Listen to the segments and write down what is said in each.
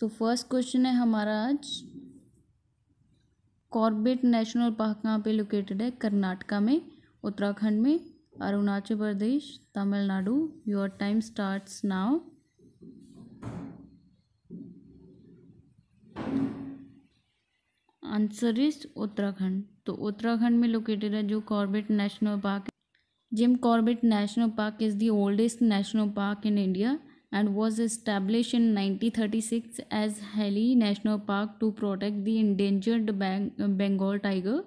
So first question है हमारा आज कॉर्बेट नेशनल पार्क कहाँ पे लोकेटेड है कर्नाटका में उत्तराखंड में Arunachal Pradesh Tamil Nadu your time starts now answer is Uttarakhand तो उत्तराखंड में लोकेटेड है जो Corbett national park Jim Corbett national park is the oldest national park in India and was established in 1936 as Heli National Park to protect the endangered Bang Bengal tiger.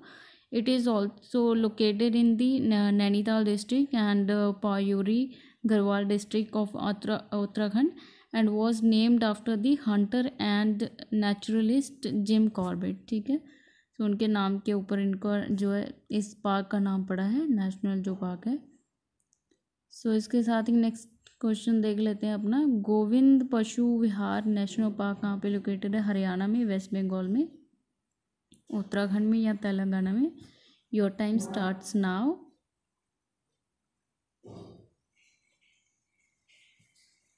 It is also located in the Nainital district and uh, Payuri Garhwal district of Uttara Uttarakhand and was named after the hunter and naturalist Jim Corbett. ठीक है तो उनके नाम के ऊपर इनको जो है इस पार्क का नाम पड़ा है नेशनल जो पार्क है सो so, इसके साथ ही नेक्स्ट क्वेश्चन देख लेते हैं अपना गोविंद पशु विहार नेशनल पार्क कहाँ पे लोकेटेड है हरियाणा में वेस्ट बंगाल में उत्तराखंड में या तेलंगाना में योर टाइम स्टार्ट्स नाउ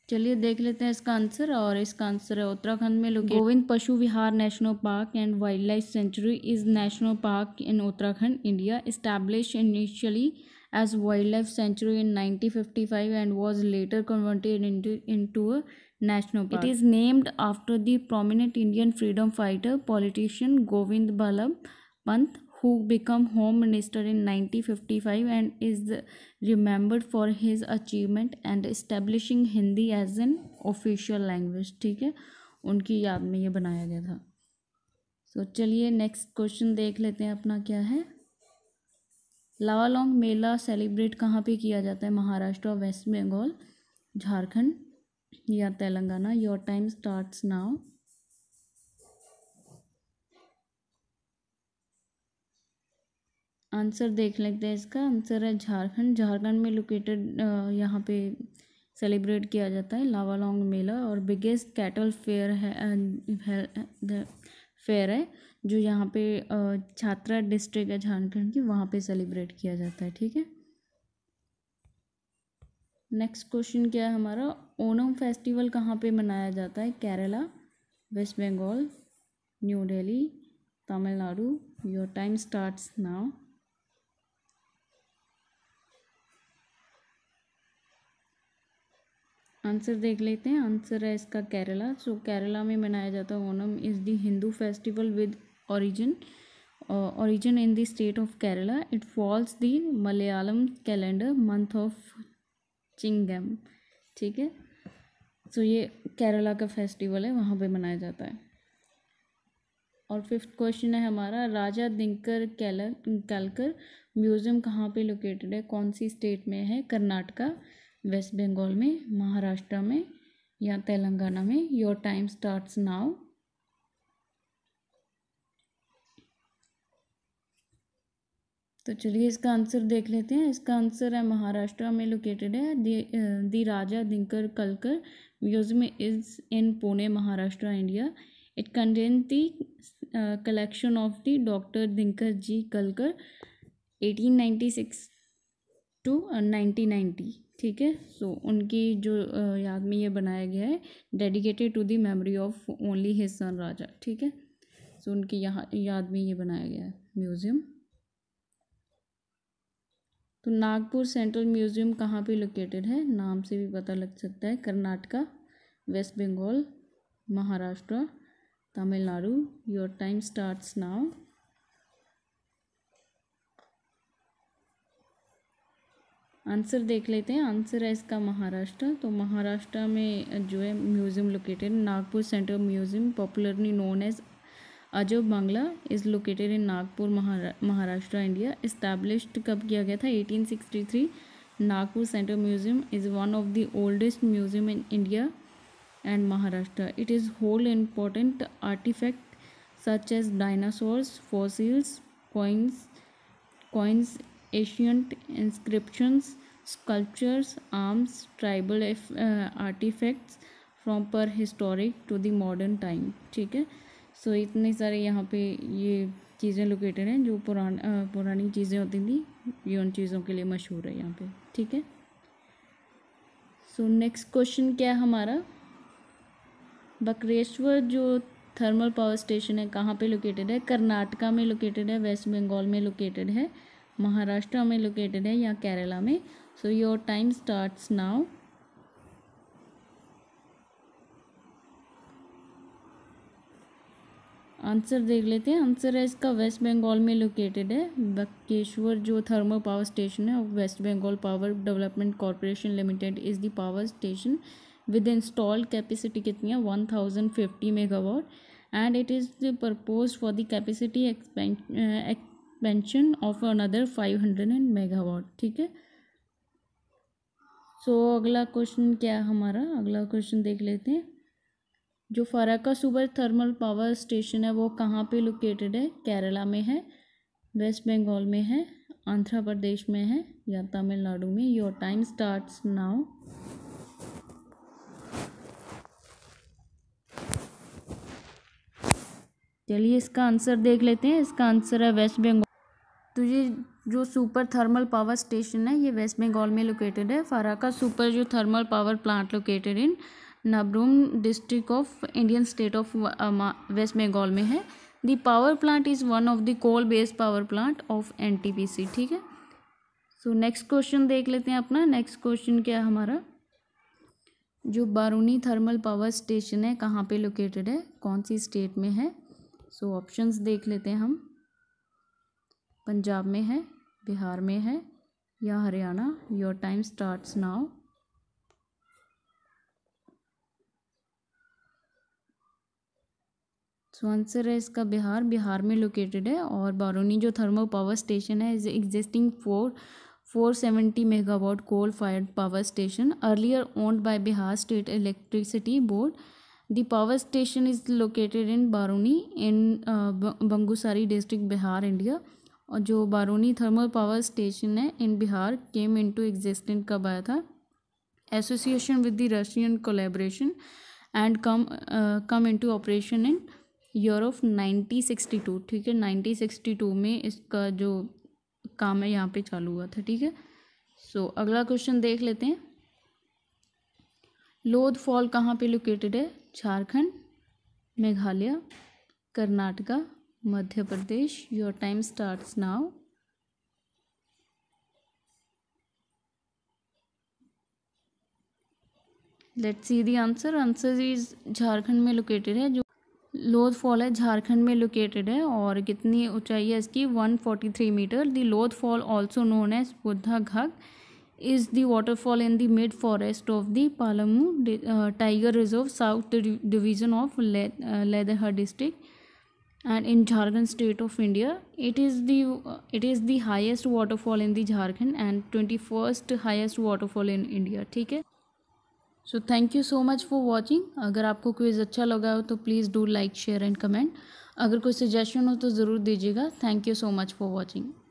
चलिए देख लेते हैं इसका आंसर और इसका आंसर है उत्तराखंड में लोग Govind Pashu Vihar national park and wildlife sanctuary is national park in Uttarakhand India establish initially as wildlife sanctuary in 1955 and was later converted into, into a national park. It is named after the prominent Indian freedom fighter politician Govind Ballabh Pant who became home minister in 1955 and is remembered for his achievement and establishing Hindi as an official language ठीक है उनकी याद में ये बनाया गया था so so, चलिए नेक्स्ट क्वेश्चन देख लेते हैं अपना क्या है लावालोंग मेला सेलिब्रेट कहाँ पे किया जाता है महाराष्ट्र और वेस्ट बंगाल झारखंड या Telangana your time starts now answer देख लेते हैं इसका आंसर है झारखंड झारखंड में लोकेटेड यहाँ पे सेलिब्रेट किया जाता है लावालोंग मेला और बिगेस्ट कैटल फेयर है, है, है फेयर है जो यहाँ पे छात्रा डिस्ट्रिक्ट है झारखंड की वहाँ पे सेलिब्रेट किया जाता है ठीक है नेक्स्ट क्वेश्चन क्या है हमारा ओनम फेस्टिवल कहाँ पे मनाया जाता है Kerala West Bengal New Delhi Tamil Nadu your time starts now answer देख लेते हैं आंसर है इसका केरला सो so, केरला में मनाया जाता है Onam is the Hindu festival with origin origin in the state of Kerala it falls the Malayalam calendar month of Chingam ठीक है सो so, ये केरला का फेस्टिवल है वहाँ पे मनाया जाता है और फिफ्थ क्वेश्चन है हमारा राजा दिनकर कैलकर म्यूज़ियम कहाँ पे लोकेटेड है कौन सी स्टेट में है कर्नाटका वेस्ट बंगाल में महाराष्ट्र में या तेलंगाना में योर टाइम स्टार्ट्स नाउ तो चलिए इसका आंसर देख लेते हैं इसका आंसर है महाराष्ट्र में लोकेटेड है the Raja Dinkar Kelkar museum is in Pune Maharashtra India it contain the collection of the doctor Dinkar G Kelkar 1896 to nineteen ninety ठीक है सो उनकी जो याद में ये बनाया गया है dedicated to the memory of only his son Raja ठीक है सो उनकी यहाँ याद में ये बनाया गया है म्यूज़ियम तो नागपुर सेंट्रल म्यूज़ियम कहाँ पे लोकेटेड है नाम से भी पता लग सकता है Karnataka West Bengal Maharashtra Tamil Nadu your time starts now answer देख लेते हैं आंसर है इसका महाराष्ट्र तो महाराष्ट्र में जो है museum located Nagpur central museum popularly known as Ajab Bangla is located in Nagpur Maharashtra India established कब किया गया था 1863 Nagpur central museum is one of the oldest museum in India and Maharashtra it is whole important artefact such as dinosaurs fossils coins coins ancient inscriptions sculptures arms tribal artefacts from prehistoric to the modern time ठीक है सो so, इतने सारे यहाँ पे ये चीज़ें located हैं जो पुरान uh, पुरानी चीज़ें होती थी ये उन चीज़ों के लिए मशहूर है यहाँ पे ठीक है सो नेक्स्ट क्वेश्चन क्या है हमारा बकरेश्वर जो थर्मल पावर स्टेशन है कहाँ पे लोकेटेड है कर्नाटका में लोकेटेड है वेस्ट बंगाल में लोकेटेड है महाराष्ट्र में लोकेटेड है या केरला में so your time starts now answer देख लेते हैं आंसर है इसका वेस्ट बंगाल में लोकेटेड है बक्केश्वर जो थर्मल पावर स्टेशन है West Bengal power development corporation limited is the power station with installed capacity कितनी है one thousand fifty megawatt and it is the purpose for the capacity expand of another five hundred and megawatt ठीक है सो so, अगला question क्या है हमारा अगला question देख लेते हैं जो Farakka super thermal power station है वो कहाँ पे लोकेटेड है केरला में है वेस्ट बंगाल में है आंध्र प्रदेश में है या तमिलनाडु में योर टाइम स्टार्ट्स नाउ चलिए इसका आंसर देख लेते हैं इसका आंसर है वेस्ट बंगाल तो ये जो सुपर थर्मल पावर स्टेशन है ये वेस्ट बंगाल में लोकेटेड है फराका सुपर जो thermal power plant located in नबरूम district of Indian state of West Bengal में है the power plant is one of the coal based power plant of an ठीक है सो नेक्स्ट क्वेश्चन देख लेते हैं अपना नेक्स्ट क्वेश्चन क्या है हमारा जो बारूनी थर्मल पावर स्टेशन है कहाँ पे लोकेटेड है कौन सी स्टेट में है सो so, ऑप्शंस देख लेते हैं हम पंजाब में है बिहार में है या Haryana your time starts now so answer है इसका बिहार बिहार में लोकेटेड है और बारूनी जो थर्मल पावर स्टेशन है is existing four four seventy megawatt coal fired power station earlier owned by Bihar state electricity board the power station is located in Barauni in Begusarai district Bihar India और जो Barauni thermal power station है in Bihar came into existent कब आया था association with the Russian collaboration and come come into operation in year of nineteen sixty two ठीक है nineteen sixty to में इसका जो काम है यहाँ पे चालू हुआ था ठीक है सो so, अगला क्वेश्चन देख लेते हैं लोध फॉल कहाँ पे लोकेटेड है Jharkhand Meghalaya Karnataka Madhya Pradesh your time starts now let see the answer answer is Jharkhand में लोकेटेड है जो लोध फॉल है झारखंड में लोकेटेड है और कितनी ऊंचाई है इसकी 143 metre the Lodh fall also known as Buddha Ghagh is the waterfall in the mid forest of the Palamu tiger reserve south division of Latehar district and in Jharkhand state of India. It is the uh, it is the highest waterfall in the Jharkhand and 21st highest waterfall in India. ठीक है सो thank you so much for watching अगर आपको quiz अच्छा लगा हो तो please do like share and comment अगर कोई सजेशन हो तो ज़रूर दीजिएगा thank you so much for watching